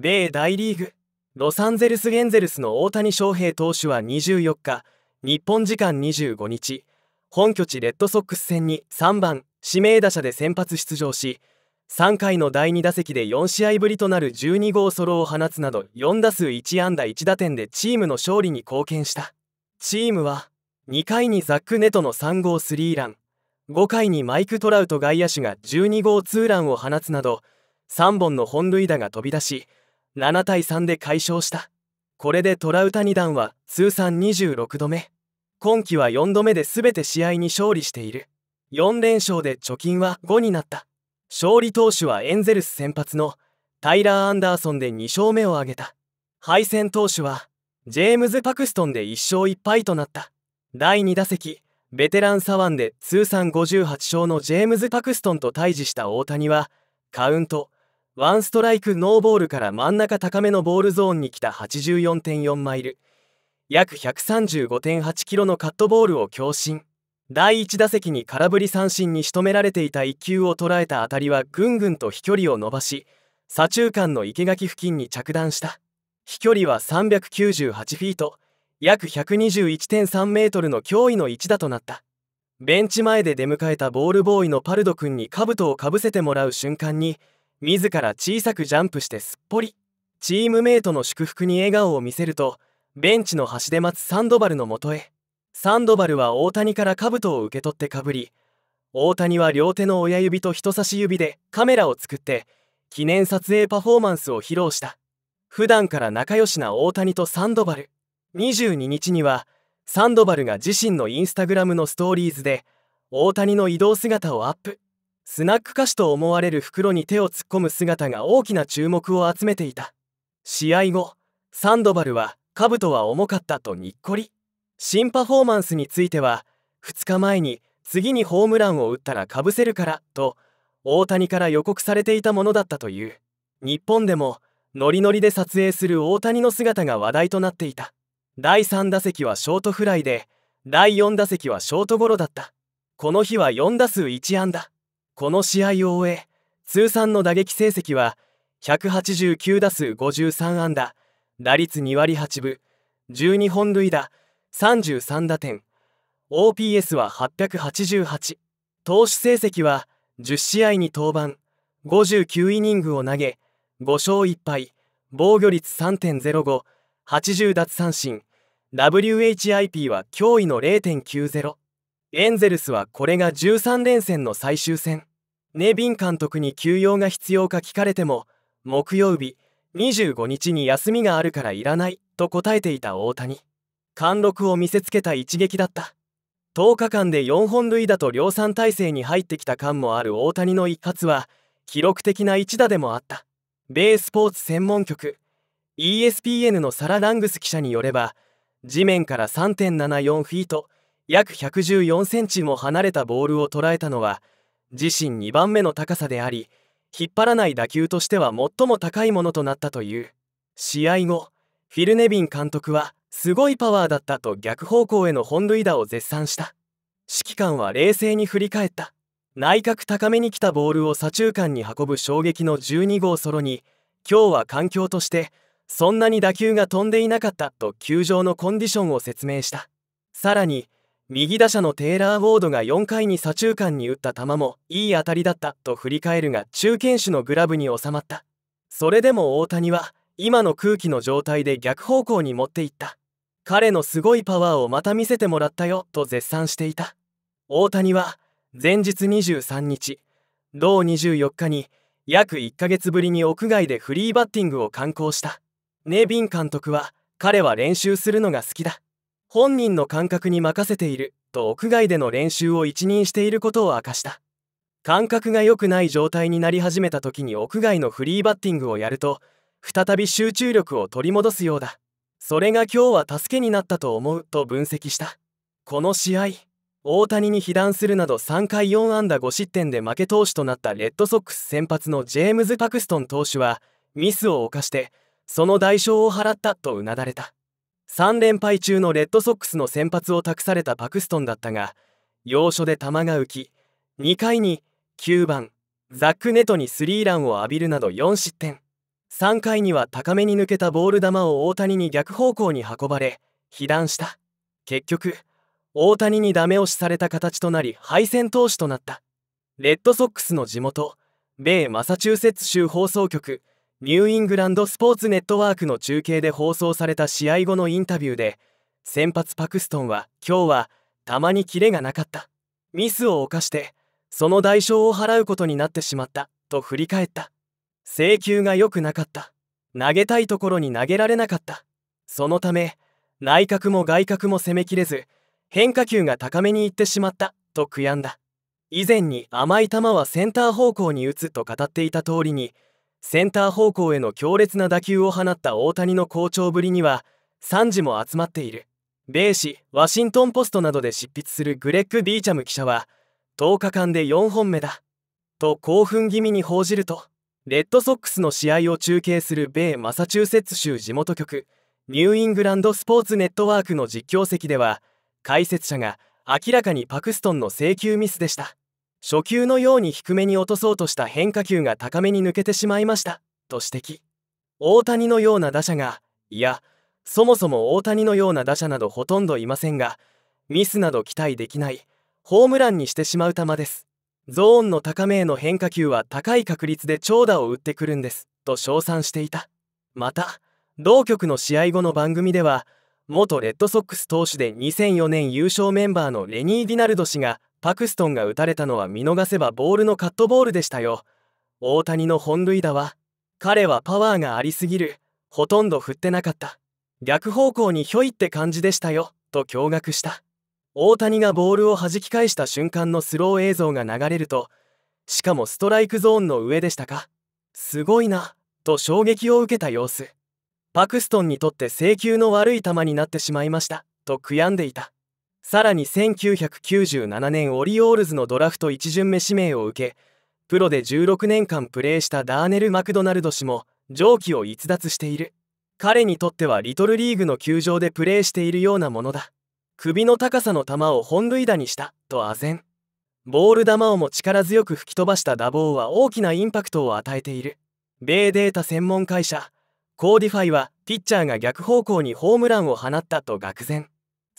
米大リーグロサンゼルス・エンゼルスの大谷翔平投手は24日日本時間25日本拠地レッドソックス戦に3番指名打者で先発出場し3回の第2打席で4試合ぶりとなる12号ソロを放つなど4打数1安打1打点でチームの勝利に貢献したチームは2回にザック・ネトの3号スリーラン5回にマイク・トラウト外野手が12号ツーランを放つなど3本の本塁打が飛び出し7対3で快勝したこれでトラウタニ弾は通算26度目今季は4度目で全て試合に勝利している4連勝で貯金は5になった勝利投手はエンゼルス先発のタイラー・アンダーソンで2勝目を挙げた敗戦投手はジェームズ・パクストンで1勝1敗となった第2打席ベテラン左腕で通算58勝のジェームズ・パクストンと対峙した大谷はカウントワンストライクノーボールから真ん中高めのボールゾーンに来た84.4マイル約135.8キロのカットボールを強振第1打席に空振り三振に仕留められていた1球を捉えた当たりはぐんぐんと飛距離を伸ばし左中間の生垣付近に着弾した飛距離は398フィート約121.3メートルの驚異の一打となったベンチ前で出迎えたボールボーイのパルド君に兜をかぶせてもらう瞬間に自ら小さくジャンプしてすっぽりチームメイトの祝福に笑顔を見せるとベンチの端で待つサンドバルのもとへサンドバルは大谷から兜を受け取ってかぶり大谷は両手の親指と人差し指でカメラを作って記念撮影パフォーマンスを披露した普段から仲良しな大谷とサンドバル22日にはサンドバルが自身のインスタグラムのストーリーズで大谷の移動姿をアップスナック菓子と思われる袋に手を突っ込む姿が大きな注目を集めていた試合後サンドバルは「兜は重かった」とにっこり新パフォーマンスについては2日前に次にホームランを打ったらかぶせるからと大谷から予告されていたものだったという日本でもノリノリで撮影する大谷の姿が話題となっていた第3打席はショートフライで第4打席はショートゴロだったこの日は4打数1安打この試合を終え通算の打撃成績は189打数53安打打率2割8分12本塁打33打点 OPS は888投手成績は10試合に登板59イニングを投げ5勝1敗防御率3.0580奪三振 WHIP は驚異の0.90エンゼルスはこれが13連戦の最終戦ネビン監督に休養が必要か聞かれても木曜日25日に休みがあるからいらないと答えていた大谷貫禄を見せつけた一撃だった10日間で4本塁打と量産体制に入ってきた感もある大谷の一発は記録的な一打でもあった米スポーツ専門局 ESPN のサラ・ラングス記者によれば地面から3.74フィート約114センチも離れたボールを捉えたのは自身2番目の高さであり引っ張らない打球としては最も高いものとなったという試合後フィル・ネビン監督はすごいパワーだったと逆方向への本塁打を絶賛した指揮官は冷静に振り返った内角高めに来たボールを左中間に運ぶ衝撃の12号ソロに今日は環境としてそんなに打球が飛んでいなかったと球場のコンディションを説明したさらに右打者のテイラー・ウォードが4回に左中間に打った球もいい当たりだったと振り返るが中堅手のグラブに収まったそれでも大谷は今の空気の状態で逆方向に持っていった彼のすごいパワーをまた見せてもらったよと絶賛していた大谷は前日23日同24日に約1ヶ月ぶりに屋外でフリーバッティングを敢行したネビン監督は彼は練習するのが好きだ本人の感覚に任せていると屋外での練習を一任していることを明かした感覚が良くない状態になり始めた時に屋外のフリーバッティングをやると再び集中力を取り戻すようだそれが今日は助けになったと思うと分析したこの試合大谷に被弾するなど3回4安打5失点で負け投手となったレッドソックス先発のジェームズ・パクストン投手はミスを犯してその代償を払ったとうなだれた3連敗中のレッドソックスの先発を託されたパクストンだったが要所で球が浮き2回に9番ザック・ネトにスリーランを浴びるなど4失点3回には高めに抜けたボール球を大谷に逆方向に運ばれ被弾した結局大谷にダメ押しされた形となり敗戦投手となったレッドソックスの地元米マサチューセッツ州放送局ニューイングランドスポーツネットワークの中継で放送された試合後のインタビューで先発パクストンは今日はたまにキレがなかったミスを犯してその代償を払うことになってしまったと振り返った請求が良くなかった投げたいところに投げられなかったそのため内角も外角も攻めきれず変化球が高めに行ってしまったと悔やんだ以前に甘い球はセンター方向に打つと語っていた通りにセンター方向への強烈な打球を放った大谷の好調ぶりには賛辞も集まっている米紙ワシントン・ポストなどで執筆するグレッグ・ビーチャム記者は10日間で4本目だと興奮気味に報じるとレッドソックスの試合を中継する米マサチューセッツ州地元局ニューイングランド・スポーツネットワークの実況席では解説者が明らかにパクストンの請求ミスでした初球のように低めに落とそうとした変化球が高めに抜けてしまいましたと指摘大谷のような打者がいやそもそも大谷のような打者などほとんどいませんがミスなど期待できないホームランにしてしまう球ですゾーンの高めへの変化球は高い確率で長打を打ってくるんですと称賛していたまた同局の試合後の番組では元レッドソックス投手で2004年優勝メンバーのレニー・ディナルド氏がパクストンが打たれたのは見逃せばボールのカットボールでしたよ大谷の本塁打は彼はパワーがありすぎるほとんど振ってなかった逆方向にひょいって感じでしたよと驚愕した大谷がボールを弾き返した瞬間のスロー映像が流れるとしかもストライクゾーンの上でしたかすごいなと衝撃を受けた様子パクストンにとって請求の悪い球になってしまいましたと悔やんでいたさらに1997年オリオールズのドラフト1巡目指名を受けプロで16年間プレーしたダーネル・マクドナルド氏も上記を逸脱している彼にとってはリトルリーグの球場でプレーしているようなものだ首の高さの球を本塁打にしたと唖然ボール球をも力強く吹き飛ばした打棒は大きなインパクトを与えている米データ専門会社コーディファイはピッチャーが逆方向にホームランを放ったと愕然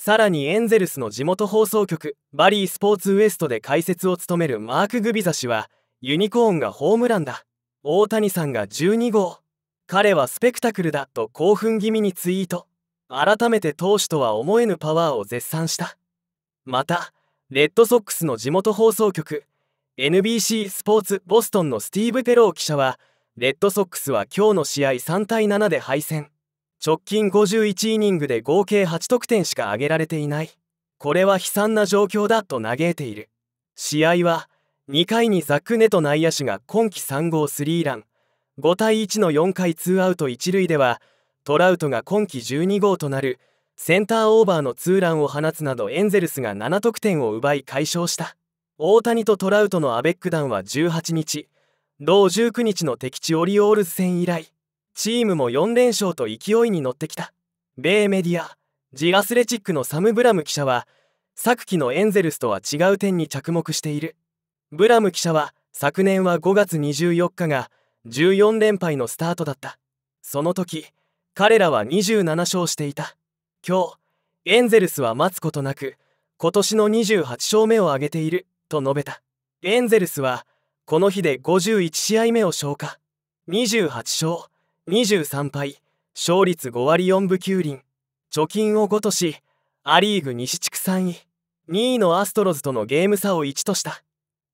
さらにエンゼルスの地元放送局バリースポーツウエストで解説を務めるマーク・グビザ氏はユニコーンがホームランだ大谷さんが12号彼はスペクタクルだと興奮気味にツイート改めて投手とは思えぬパワーを絶賛したまたレッドソックスの地元放送局 NBC スポーツボストンのスティーブ・ペロー記者はレッドソックスは今日の試合3対7で敗戦直近51イニングで合計8得点しか挙げられていないこれは悲惨な状況だと嘆いている試合は2回にザック・ネト内野手が今季3号スリーラン5対1の4回ツーアウト1塁ではトラウトが今季12号となるセンターオーバーのツーランを放つなどエンゼルスが7得点を奪い快勝した大谷とトラウトのアベック団は18日同19日の敵地オリオールズ戦以来チームも4連勝と勢いに乗ってきた米メディアジアスレチックのサム・ブラム記者は昨季のエンゼルスとは違う点に着目しているブラム記者は昨年は5月24日が14連敗のスタートだったその時彼らは27勝していた今日エンゼルスは待つことなく今年の28勝目を挙げていると述べたエンゼルスはこの日で51試合目を消化28勝23敗勝率5割4分9厘貯金を5としア・リーグ西地区3位2位のアストロズとのゲーム差を1とした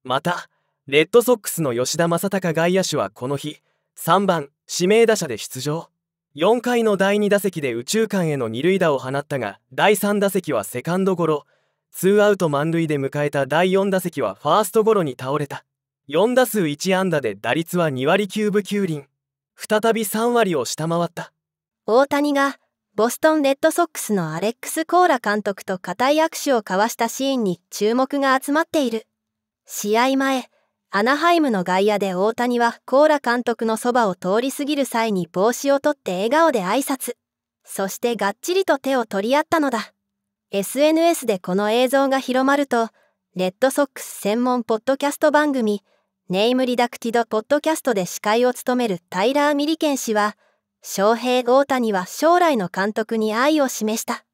またレッドソックスの吉田正尚外野手はこの日3番指名打者で出場4回の第2打席で右中間への二塁打を放ったが第3打席はセカンドゴロツーアウト満塁で迎えた第4打席はファーストゴロに倒れた4打数1安打で打率は2割9分9厘再び3割を下回った大谷がボストン・レッドソックスのアレックス・コーラ監督と固い握手を交わしたシーンに注目が集まっている試合前アナハイムの外野で大谷はコーラ監督のそばを通り過ぎる際に帽子を取って笑顔で挨拶そしてがっちりと手を取り合ったのだ SNS でこの映像が広まるとレッドソックス専門ポッドキャスト番組「ネイムリダクティドポッドキャストで司会を務めるタイラー・ミリケン氏は、翔平大谷には将来の監督に愛を示した。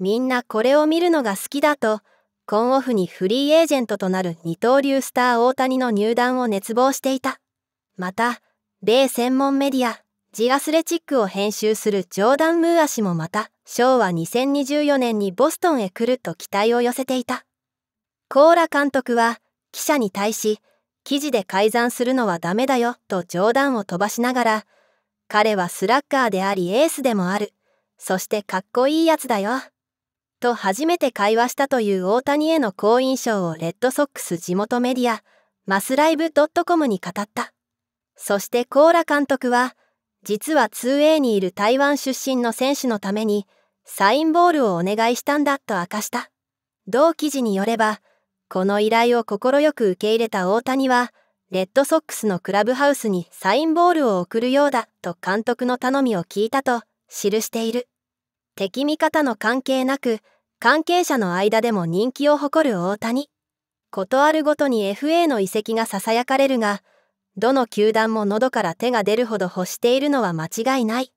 みんなこれを見るのが好きだと、コンオフにフリーエージェントとなる二刀流スター大谷の入団を熱望していた。また、米専門メディア、ジアスレチックを編集するジョーダン・ムーア氏もまた、昭和2024年にボストンへ来ると期待を寄せていた。コーラ監督は、記者に対し、記事で改ざんするのはダメだよと冗談を飛ばしながら、彼はスラッガーでありエースでもある。そしてかっこいいやつだよ。と初めて会話したという大谷への好印象をレッドソックス地元メディア、マスライブ .com に語った。そしてコーラ監督は、実は 2A にいる台湾出身の選手のために、サインボールをお願いしたんだと明かした。同記事によれば、この依頼を快く受け入れた大谷は、レッドソックスのクラブハウスにサインボールを送るようだと監督の頼みを聞いたと記している。敵味方の関係なく、関係者の間でも人気を誇る大谷。ことあるごとに FA の移籍がささやかれるが、どの球団も喉から手が出るほど欲しているのは間違いない。